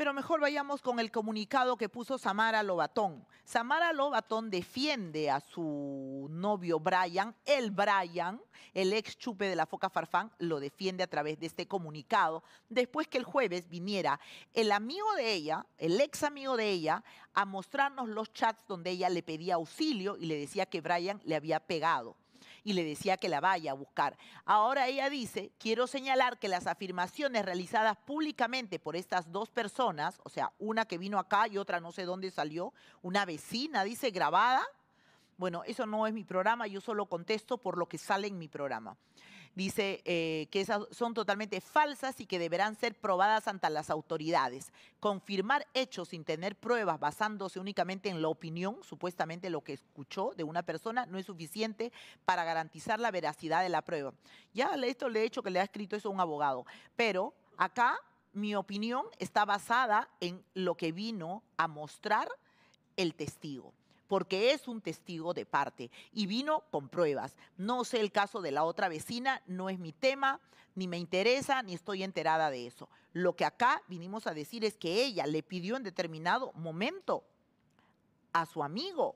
Pero mejor vayamos con el comunicado que puso Samara Lobatón. Samara Lobatón defiende a su novio Brian, el Brian, el ex chupe de la Foca Farfán, lo defiende a través de este comunicado, después que el jueves viniera el amigo de ella, el ex amigo de ella, a mostrarnos los chats donde ella le pedía auxilio y le decía que Brian le había pegado y le decía que la vaya a buscar. Ahora ella dice, quiero señalar que las afirmaciones realizadas públicamente por estas dos personas, o sea, una que vino acá y otra no sé dónde salió, una vecina, dice, grabada bueno, eso no es mi programa, yo solo contesto por lo que sale en mi programa. Dice eh, que esas son totalmente falsas y que deberán ser probadas ante las autoridades. Confirmar hechos sin tener pruebas basándose únicamente en la opinión, supuestamente lo que escuchó de una persona, no es suficiente para garantizar la veracidad de la prueba. Ya esto le he hecho que le ha escrito eso a un abogado, pero acá mi opinión está basada en lo que vino a mostrar el testigo porque es un testigo de parte y vino con pruebas. No sé el caso de la otra vecina, no es mi tema, ni me interesa, ni estoy enterada de eso. Lo que acá vinimos a decir es que ella le pidió en determinado momento a su amigo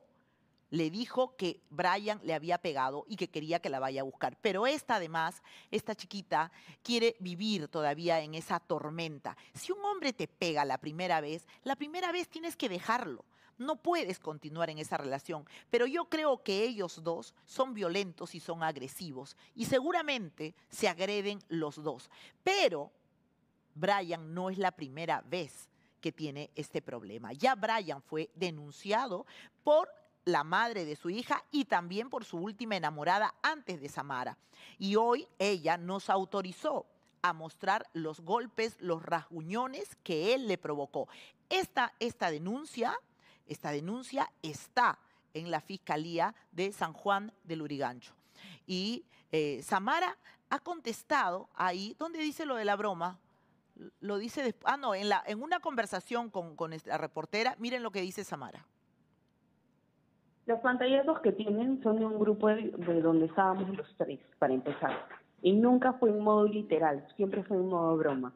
le dijo que Brian le había pegado y que quería que la vaya a buscar. Pero esta además, esta chiquita, quiere vivir todavía en esa tormenta. Si un hombre te pega la primera vez, la primera vez tienes que dejarlo no puedes continuar en esa relación. Pero yo creo que ellos dos son violentos y son agresivos y seguramente se agreden los dos. Pero Brian no es la primera vez que tiene este problema. Ya Brian fue denunciado por la madre de su hija y también por su última enamorada antes de Samara. Y hoy ella nos autorizó a mostrar los golpes, los rasguñones que él le provocó. Esta, esta denuncia esta denuncia está en la Fiscalía de San Juan del Urigancho. Y eh, Samara ha contestado ahí, ¿dónde dice lo de la broma? Lo dice después, ah, no, en, la, en una conversación con, con la reportera, miren lo que dice Samara. Los pantallazos que tienen son de un grupo de, de, donde estábamos los tres, para empezar. Y nunca fue en modo literal, siempre fue en modo broma.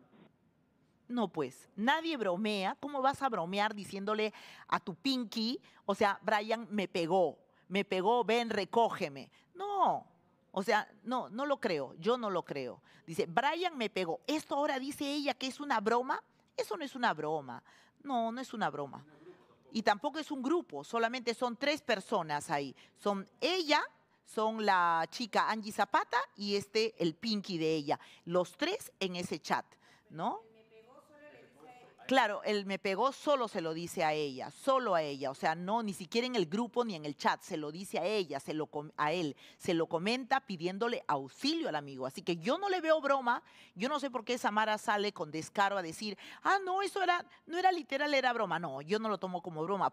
No, pues, nadie bromea. ¿Cómo vas a bromear diciéndole a tu Pinky, o sea, Brian me pegó, me pegó, ven, recógeme? No, o sea, no, no lo creo, yo no lo creo. Dice, Brian me pegó. Esto ahora dice ella que es una broma. Eso no es una broma. No, no es una broma. Y tampoco es un grupo, solamente son tres personas ahí. Son ella, son la chica Angie Zapata y este, el Pinky de ella. Los tres en ese chat, ¿no? Claro, él me pegó, solo se lo dice a ella, solo a ella, o sea, no, ni siquiera en el grupo ni en el chat, se lo dice a ella, se lo a él, se lo comenta pidiéndole auxilio al amigo. Así que yo no le veo broma, yo no sé por qué Samara sale con descaro a decir, ah, no, eso era, no era literal, era broma. No, yo no lo tomo como broma.